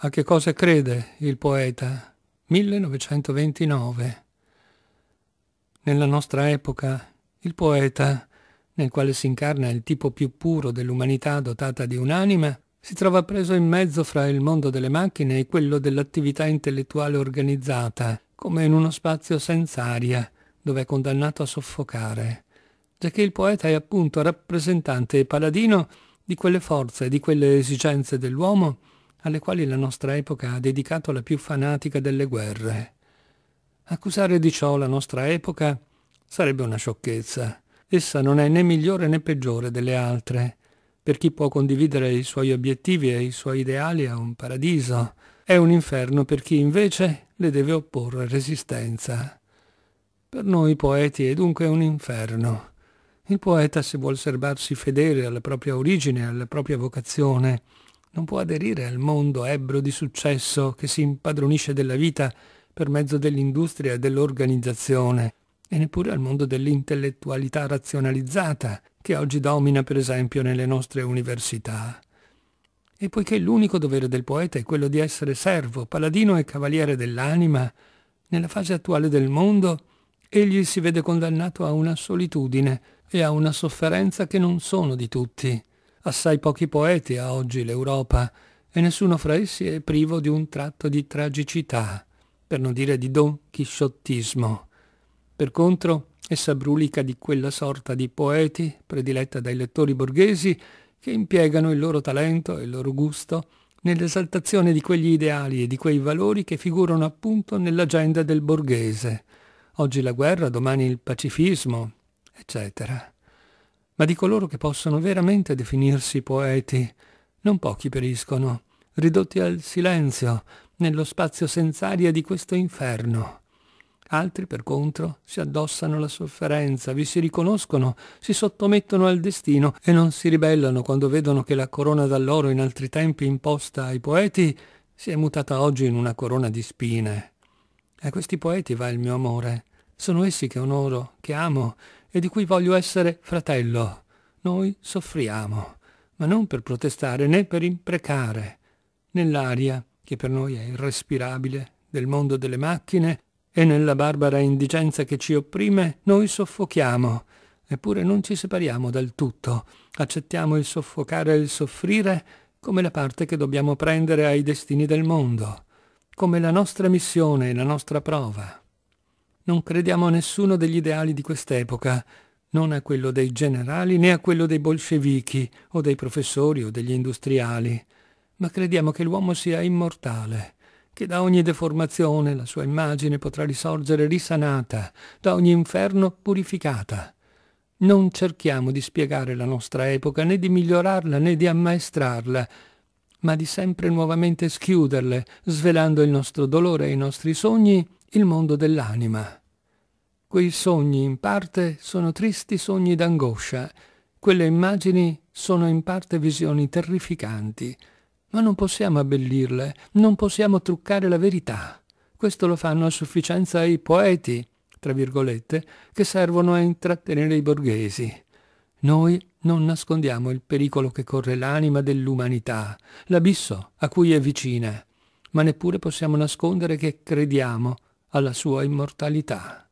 A che cosa crede il poeta? 1929. Nella nostra epoca, il poeta, nel quale si incarna il tipo più puro dell'umanità dotata di un'anima, si trova preso in mezzo fra il mondo delle macchine e quello dell'attività intellettuale organizzata, come in uno spazio senza aria, dove è condannato a soffocare, giacché il poeta è appunto rappresentante e paladino di quelle forze, e di quelle esigenze dell'uomo, alle quali la nostra epoca ha dedicato la più fanatica delle guerre. Accusare di ciò la nostra epoca sarebbe una sciocchezza. Essa non è né migliore né peggiore delle altre. Per chi può condividere i suoi obiettivi e i suoi ideali è un paradiso, è un inferno per chi invece le deve opporre resistenza. Per noi poeti è dunque un inferno. Il poeta, se vuol serbarsi fedele alla propria origine e alla propria vocazione, non può aderire al mondo ebbro di successo che si impadronisce della vita per mezzo dell'industria e dell'organizzazione, e neppure al mondo dell'intellettualità razionalizzata che oggi domina per esempio nelle nostre università. E poiché l'unico dovere del poeta è quello di essere servo, paladino e cavaliere dell'anima, nella fase attuale del mondo egli si vede condannato a una solitudine e a una sofferenza che non sono di tutti, Assai pochi poeti ha oggi l'Europa e nessuno fra essi è privo di un tratto di tragicità, per non dire di don chisciottismo. Per contro, essa brulica di quella sorta di poeti, prediletta dai lettori borghesi, che impiegano il loro talento e il loro gusto nell'esaltazione di quegli ideali e di quei valori che figurano appunto nell'agenda del borghese. Oggi la guerra, domani il pacifismo, eccetera ma di coloro che possono veramente definirsi poeti. Non pochi periscono, ridotti al silenzio, nello spazio senz'aria di questo inferno. Altri, per contro, si addossano alla sofferenza, vi si riconoscono, si sottomettono al destino e non si ribellano quando vedono che la corona d'alloro in altri tempi imposta ai poeti si è mutata oggi in una corona di spine. A questi poeti va il mio amore. Sono essi che onoro, che amo e di cui voglio essere fratello. Noi soffriamo, ma non per protestare né per imprecare. Nell'aria, che per noi è irrespirabile, del mondo delle macchine e nella barbara indigenza che ci opprime, noi soffochiamo. Eppure non ci separiamo dal tutto. Accettiamo il soffocare e il soffrire come la parte che dobbiamo prendere ai destini del mondo, come la nostra missione e la nostra prova. Non crediamo a nessuno degli ideali di quest'epoca, non a quello dei generali né a quello dei bolscevichi o dei professori o degli industriali, ma crediamo che l'uomo sia immortale, che da ogni deformazione la sua immagine potrà risorgere risanata, da ogni inferno purificata. Non cerchiamo di spiegare la nostra epoca, né di migliorarla né di ammaestrarla, ma di sempre nuovamente schiuderle, svelando il nostro dolore e i nostri sogni il mondo dell'anima. Quei sogni in parte sono tristi sogni d'angoscia, quelle immagini sono in parte visioni terrificanti, ma non possiamo abbellirle, non possiamo truccare la verità. Questo lo fanno a sufficienza i poeti, tra virgolette, che servono a intrattenere i borghesi. Noi non nascondiamo il pericolo che corre l'anima dell'umanità, l'abisso a cui è vicina, ma neppure possiamo nascondere che crediamo alla sua immortalità.